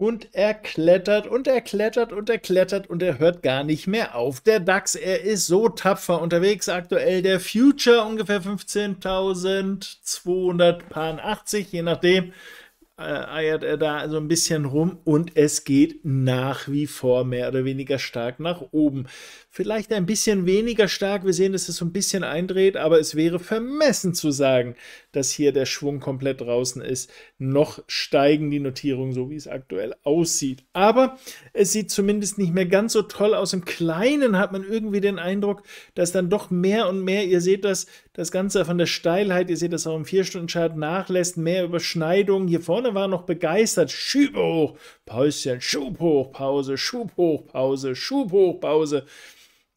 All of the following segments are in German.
Und er klettert und er klettert und er klettert und er hört gar nicht mehr auf. Der DAX, er ist so tapfer unterwegs. Aktuell der Future ungefähr 15.280, je nachdem äh, eiert er da so ein bisschen rum und es geht nach wie vor mehr oder weniger stark nach oben. Vielleicht ein bisschen weniger stark, wir sehen, dass es so ein bisschen eindreht, aber es wäre vermessen zu sagen, dass hier der Schwung komplett draußen ist. Noch steigen die Notierungen, so wie es aktuell aussieht. Aber es sieht zumindest nicht mehr ganz so toll aus. Im Kleinen hat man irgendwie den Eindruck, dass dann doch mehr und mehr, ihr seht das, das Ganze von der Steilheit, ihr seht das auch im 4-Stunden-Chart nachlässt, mehr Überschneidungen hier vorne Marianne war noch begeistert. Schübe hoch, Päuschen, Schub hoch, Pause, Schub hoch, Pause, Schub hoch, Pause.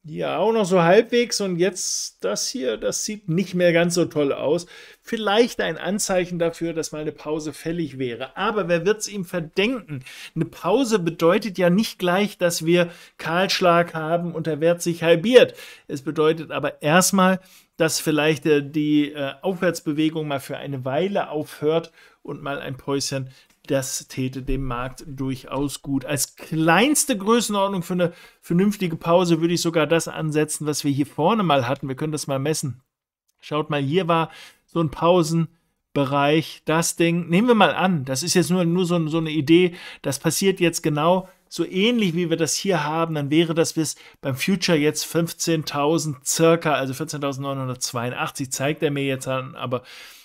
Ja, auch noch so halbwegs. Und jetzt das hier, das sieht nicht mehr ganz so toll aus. Vielleicht ein Anzeichen dafür, dass mal eine Pause fällig wäre. Aber wer wird es ihm verdenken? Eine Pause bedeutet ja nicht gleich, dass wir Kahlschlag haben und der Wert sich halbiert. Es bedeutet aber erstmal, dass vielleicht äh, die äh, Aufwärtsbewegung mal für eine Weile aufhört und mal ein Päuschen, das täte dem Markt durchaus gut. Als kleinste Größenordnung für eine vernünftige Pause würde ich sogar das ansetzen, was wir hier vorne mal hatten. Wir können das mal messen. Schaut mal, hier war so ein Pausen. Bereich, das Ding, nehmen wir mal an, das ist jetzt nur, nur so, so eine Idee, das passiert jetzt genau so ähnlich wie wir das hier haben, dann wäre das bis beim Future jetzt 15.000 circa, also 14.982 zeigt er mir jetzt an, aber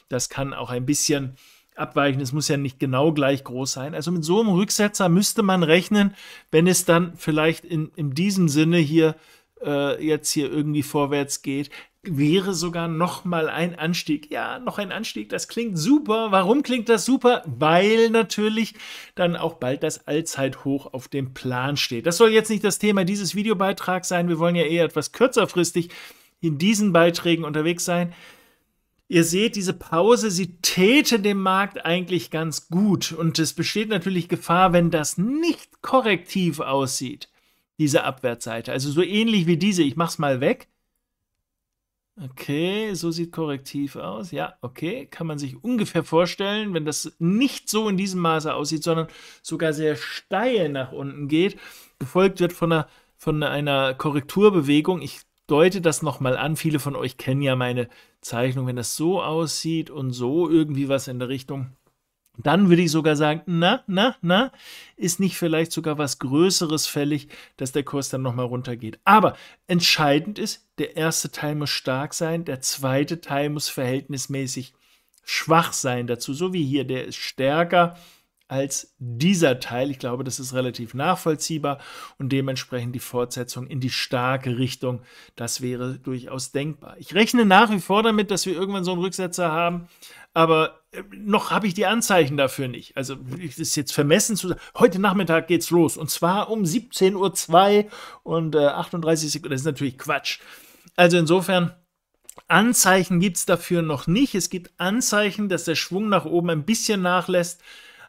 das kann auch ein bisschen abweichen. Es muss ja nicht genau gleich groß sein. Also mit so einem Rücksetzer müsste man rechnen, wenn es dann vielleicht in, in diesem Sinne hier äh, jetzt hier irgendwie vorwärts geht, wäre sogar noch mal ein Anstieg. Ja, noch ein Anstieg, das klingt super. Warum klingt das super? Weil natürlich dann auch bald das Allzeithoch auf dem Plan steht. Das soll jetzt nicht das Thema dieses Videobeitrags sein. Wir wollen ja eher etwas kürzerfristig in diesen Beiträgen unterwegs sein. Ihr seht, diese Pause, sie täte dem Markt eigentlich ganz gut. Und es besteht natürlich Gefahr, wenn das nicht korrektiv aussieht, diese Abwärtsseite. Also so ähnlich wie diese. Ich mache es mal weg Okay, so sieht korrektiv aus. Ja, okay, kann man sich ungefähr vorstellen, wenn das nicht so in diesem Maße aussieht, sondern sogar sehr steil nach unten geht, gefolgt wird von einer, von einer Korrekturbewegung. Ich deute das nochmal an. Viele von euch kennen ja meine Zeichnung, wenn das so aussieht und so irgendwie was in der Richtung dann würde ich sogar sagen, na, na, na, ist nicht vielleicht sogar was Größeres fällig, dass der Kurs dann nochmal runtergeht. Aber entscheidend ist, der erste Teil muss stark sein, der zweite Teil muss verhältnismäßig schwach sein dazu, so wie hier, der ist stärker als dieser Teil. Ich glaube, das ist relativ nachvollziehbar und dementsprechend die Fortsetzung in die starke Richtung. Das wäre durchaus denkbar. Ich rechne nach wie vor damit, dass wir irgendwann so einen Rücksetzer haben, aber äh, noch habe ich die Anzeichen dafür nicht. Also es ist jetzt vermessen zu sagen, heute Nachmittag geht es los und zwar um 17.02 Uhr und äh, 38 Sekunden. Das ist natürlich Quatsch. Also insofern. Anzeichen gibt es dafür noch nicht. Es gibt Anzeichen, dass der Schwung nach oben ein bisschen nachlässt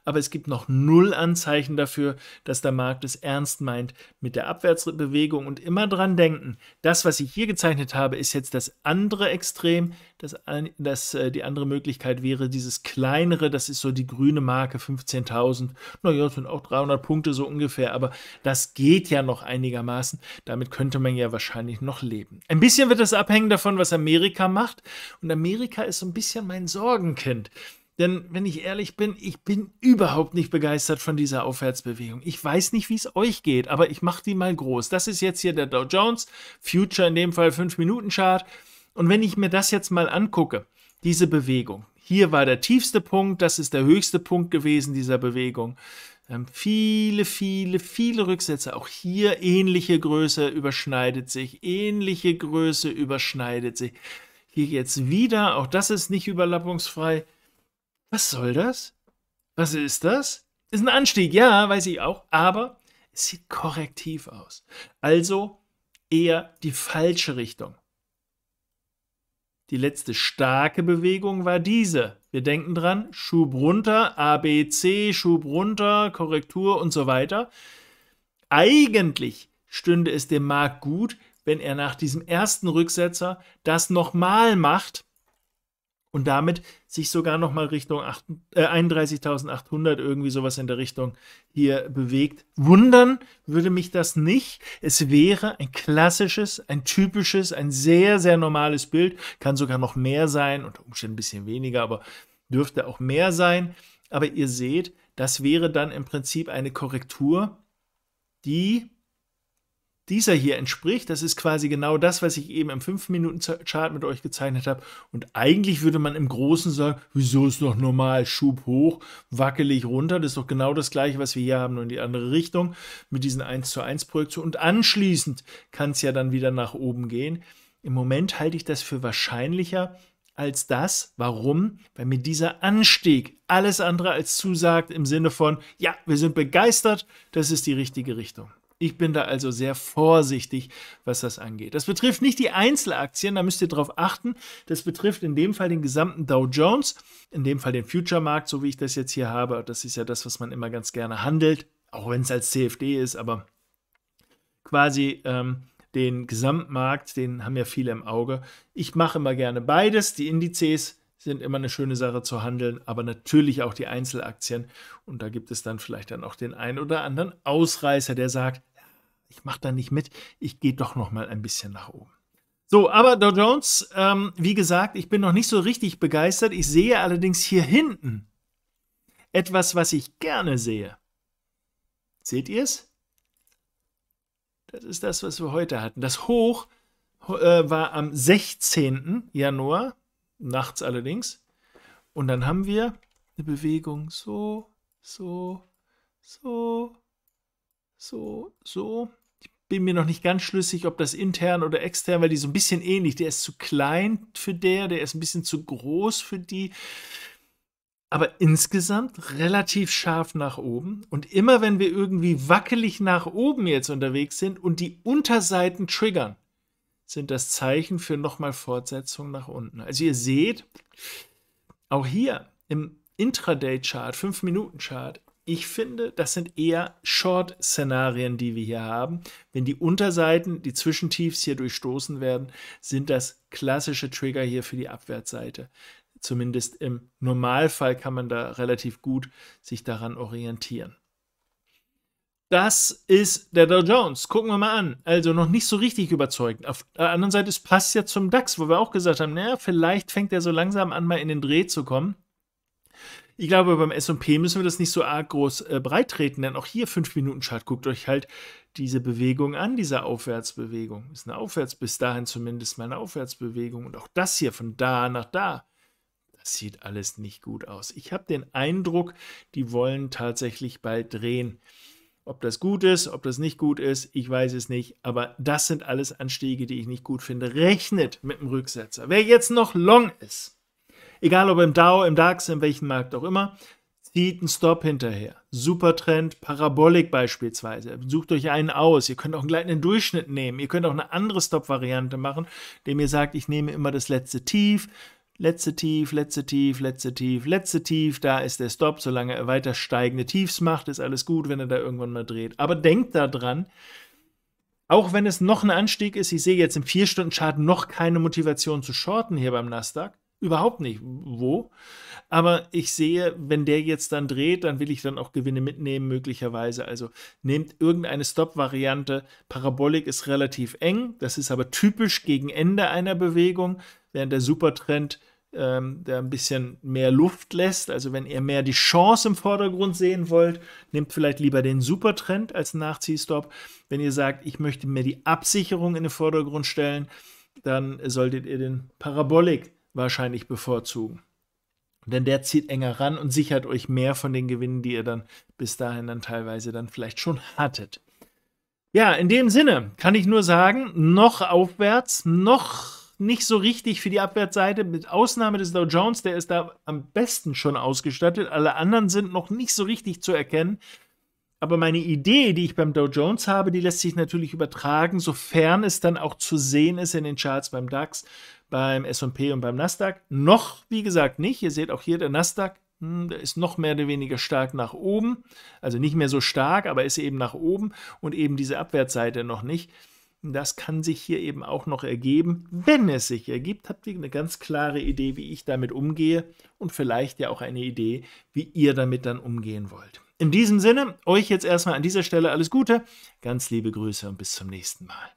aber es gibt noch null Anzeichen dafür, dass der Markt es ernst meint mit der Abwärtsbewegung und immer dran denken, das, was ich hier gezeichnet habe, ist jetzt das andere Extrem, das, das äh, die andere Möglichkeit wäre dieses kleinere, das ist so die grüne Marke 15.000, naja, das sind auch 300 Punkte so ungefähr, aber das geht ja noch einigermaßen, damit könnte man ja wahrscheinlich noch leben. Ein bisschen wird das abhängen davon, was Amerika macht und Amerika ist so ein bisschen mein Sorgenkind. Denn wenn ich ehrlich bin, ich bin überhaupt nicht begeistert von dieser Aufwärtsbewegung. Ich weiß nicht, wie es euch geht, aber ich mache die mal groß. Das ist jetzt hier der Dow Jones, Future in dem Fall 5-Minuten-Chart. Und wenn ich mir das jetzt mal angucke, diese Bewegung, hier war der tiefste Punkt, das ist der höchste Punkt gewesen dieser Bewegung. Ähm, viele, viele, viele Rücksätze. Auch hier ähnliche Größe überschneidet sich, ähnliche Größe überschneidet sich. Hier jetzt wieder, auch das ist nicht überlappungsfrei. Was soll das? Was ist das? Ist ein Anstieg, ja, weiß ich auch, aber es sieht korrektiv aus. Also eher die falsche Richtung. Die letzte starke Bewegung war diese. Wir denken dran, Schub runter, ABC, Schub runter, Korrektur und so weiter. Eigentlich stünde es dem Markt gut, wenn er nach diesem ersten Rücksetzer das nochmal macht und damit sich sogar nochmal Richtung äh, 31.800 irgendwie sowas in der Richtung hier bewegt. Wundern würde mich das nicht. Es wäre ein klassisches, ein typisches, ein sehr, sehr normales Bild. Kann sogar noch mehr sein, unter Umständen ein bisschen weniger, aber dürfte auch mehr sein. Aber ihr seht, das wäre dann im Prinzip eine Korrektur, die dieser hier entspricht. Das ist quasi genau das, was ich eben im 5-Minuten-Chart mit euch gezeichnet habe. Und eigentlich würde man im Großen sagen, wieso ist doch normal, Schub hoch, wackelig runter. Das ist doch genau das gleiche, was wir hier haben, nur in die andere Richtung mit diesen 1 zu 1 Projektionen. Und anschließend kann es ja dann wieder nach oben gehen. Im Moment halte ich das für wahrscheinlicher, als das. Warum? Weil mir dieser Anstieg alles andere als zusagt im Sinne von, ja, wir sind begeistert, das ist die richtige Richtung. Ich bin da also sehr vorsichtig, was das angeht. Das betrifft nicht die Einzelaktien, da müsst ihr drauf achten. Das betrifft in dem Fall den gesamten Dow Jones, in dem Fall den Future-Markt, so wie ich das jetzt hier habe. Das ist ja das, was man immer ganz gerne handelt, auch wenn es als CFD ist, aber quasi ähm, den Gesamtmarkt, den haben ja viele im Auge. Ich mache immer gerne beides. Die Indizes sind immer eine schöne Sache zu handeln, aber natürlich auch die Einzelaktien. Und da gibt es dann vielleicht dann auch den einen oder anderen Ausreißer, der sagt, ich mache da nicht mit, ich gehe doch noch mal ein bisschen nach oben. So, aber Dow Jones, ähm, wie gesagt, ich bin noch nicht so richtig begeistert. Ich sehe allerdings hier hinten etwas, was ich gerne sehe. Seht ihr es? Das ist das, was wir heute hatten. Das Hoch äh, war am 16. Januar, nachts allerdings. Und dann haben wir eine Bewegung so, so, so, so, so bin mir noch nicht ganz schlüssig, ob das intern oder extern, weil die so ein bisschen ähnlich. Der ist zu klein für der, der ist ein bisschen zu groß für die. Aber insgesamt relativ scharf nach oben. Und immer wenn wir irgendwie wackelig nach oben jetzt unterwegs sind und die Unterseiten triggern, sind das Zeichen für nochmal Fortsetzung nach unten. Also ihr seht, auch hier im Intraday-Chart, 5-Minuten-Chart, ich finde, das sind eher Short-Szenarien, die wir hier haben. Wenn die Unterseiten, die Zwischentiefs hier durchstoßen werden, sind das klassische Trigger hier für die Abwärtsseite. Zumindest im Normalfall kann man da relativ gut sich daran orientieren. Das ist der Dow Jones. Gucken wir mal an. Also noch nicht so richtig überzeugend. Auf der anderen Seite, es passt ja zum DAX, wo wir auch gesagt haben, naja, vielleicht fängt er so langsam an, mal in den Dreh zu kommen. Ich glaube, beim SP müssen wir das nicht so arg groß äh, breit treten, denn auch hier 5 Minuten Chart. Guckt euch halt diese Bewegung an, diese Aufwärtsbewegung. Ist eine Aufwärts, bis dahin zumindest mal eine Aufwärtsbewegung. Und auch das hier von da nach da. Das sieht alles nicht gut aus. Ich habe den Eindruck, die wollen tatsächlich bald drehen. Ob das gut ist, ob das nicht gut ist, ich weiß es nicht. Aber das sind alles Anstiege, die ich nicht gut finde. Rechnet mit dem Rücksetzer. Wer jetzt noch long ist, egal ob im DAO, im DAX, in welchem Markt auch immer, zieht einen Stop hinterher. Super Trend, Parabolik beispielsweise. Sucht euch einen aus. Ihr könnt auch einen gleitenden Durchschnitt nehmen. Ihr könnt auch eine andere Stop-Variante machen, indem ihr sagt, ich nehme immer das letzte Tief, letzte Tief, letzte Tief, letzte Tief, letzte Tief, da ist der Stop, solange er weiter steigende Tiefs macht, ist alles gut, wenn er da irgendwann mal dreht. Aber denkt daran, auch wenn es noch ein Anstieg ist, ich sehe jetzt im 4-Stunden-Chart noch keine Motivation zu shorten hier beim Nasdaq, überhaupt nicht wo. Aber ich sehe, wenn der jetzt dann dreht, dann will ich dann auch Gewinne mitnehmen, möglicherweise. Also nehmt irgendeine Stop-Variante. Parabolik ist relativ eng. Das ist aber typisch gegen Ende einer Bewegung, während der Supertrend ähm, der ein bisschen mehr Luft lässt. Also wenn ihr mehr die Chance im Vordergrund sehen wollt, nehmt vielleicht lieber den Supertrend als Nachziehstop. Wenn ihr sagt, ich möchte mir die Absicherung in den Vordergrund stellen, dann solltet ihr den Parabolik wahrscheinlich bevorzugen. Denn der zieht enger ran und sichert euch mehr von den Gewinnen, die ihr dann bis dahin dann teilweise dann vielleicht schon hattet. Ja, in dem Sinne kann ich nur sagen, noch aufwärts, noch nicht so richtig für die Abwärtsseite, mit Ausnahme des Dow Jones, der ist da am besten schon ausgestattet. Alle anderen sind noch nicht so richtig zu erkennen. Aber meine Idee, die ich beim Dow Jones habe, die lässt sich natürlich übertragen, sofern es dann auch zu sehen ist in den Charts beim DAX beim SP und beim Nasdaq. Noch, wie gesagt, nicht. Ihr seht auch hier der Nasdaq. Hm, der ist noch mehr oder weniger stark nach oben, also nicht mehr so stark, aber ist eben nach oben und eben diese Abwärtsseite noch nicht. Das kann sich hier eben auch noch ergeben. Wenn es sich ergibt, habt ihr eine ganz klare Idee, wie ich damit umgehe und vielleicht ja auch eine Idee, wie ihr damit dann umgehen wollt. In diesem Sinne, euch jetzt erstmal an dieser Stelle alles Gute, ganz liebe Grüße und bis zum nächsten Mal.